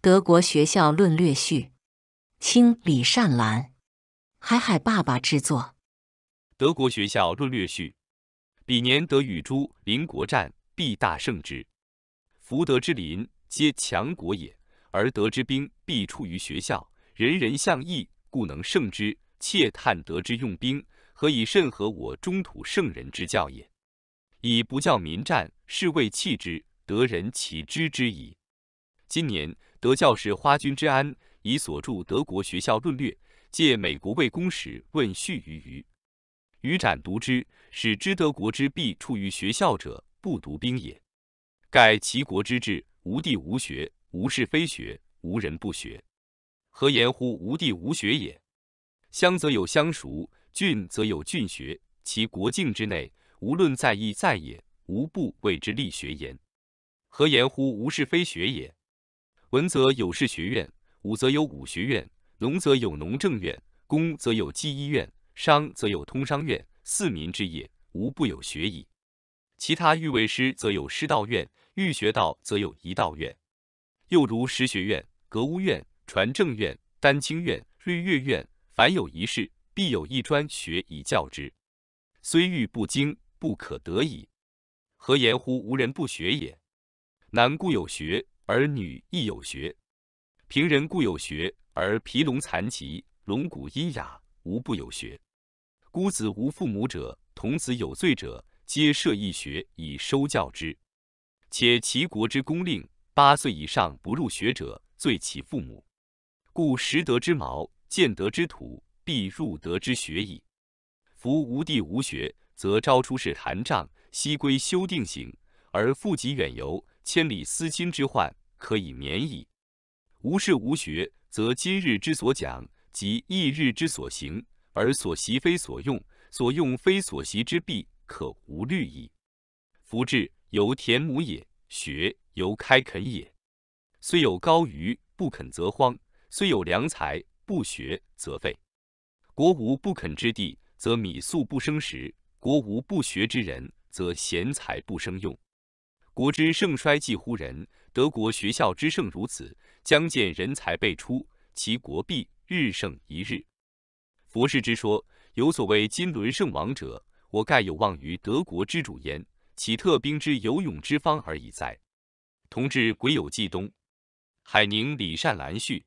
《德国学校论略序》，清李善兰，海海爸爸制作。《德国学校论略序》，彼年德与诸邻国战，必大胜之。福德之邻皆强国也，而德之兵必出于学校，人人向义，故能胜之。窃叹德之用兵，何以甚合我中土圣人之教也？以不教民战，是谓弃之。得人岂知之矣？今年。德教士花君之安以所著《德国学校论略》，借美国为公使问序于余，余展读之，使知德国之弊出于学校者，不读兵也。盖齐国之治，无地无学，无是非学，无人不学。何言乎无地无学也？乡则有乡塾，郡则有郡学，其国境之内，无论在邑在野，无不为之立学焉。何言乎无是非学也？文则有士学院，武则有武学院，农则有农政院，工则有技艺院，商则有通商院，四民之业无不有学矣。其他欲为师则有师道院，欲学道则有一道院。又如实学院、格物院、传政院、丹青院、瑞月院，凡有一事，必有一专学以教之。虽欲不精，不可得矣。何言乎无人不学也？难故有学。儿女亦有学，平人固有学，而皮龙残疾、龙骨喑哑，无不有学。孤子无父母者，童子有罪者，皆设一学以收教之。且齐国之公令，八岁以上不入学者，罪其父母。故识德之毛，见德之土，必入德之学矣。夫无地无学，则招出是寒帐，悉归修订行，而富笈远游，千里思亲之患。可以免矣。无事无学，则今日之所讲，及翌日之所行，而所习非所用，所用非所习之弊，可无虑矣。夫至由田亩也，学由开垦也。虽有高腴，不肯则荒；虽有良才，不学则废。国无不肯之地，则米粟不生食；国无不学之人，则贤才不生用。国之盛衰，既乎人。德国学校之盛如此，将见人才辈出，其国必日盛一日。佛氏之说，有所谓金轮圣王者，我盖有望于德国之主焉，岂特兵之有勇之方而已哉？同治癸酉季冬，海宁李善兰序。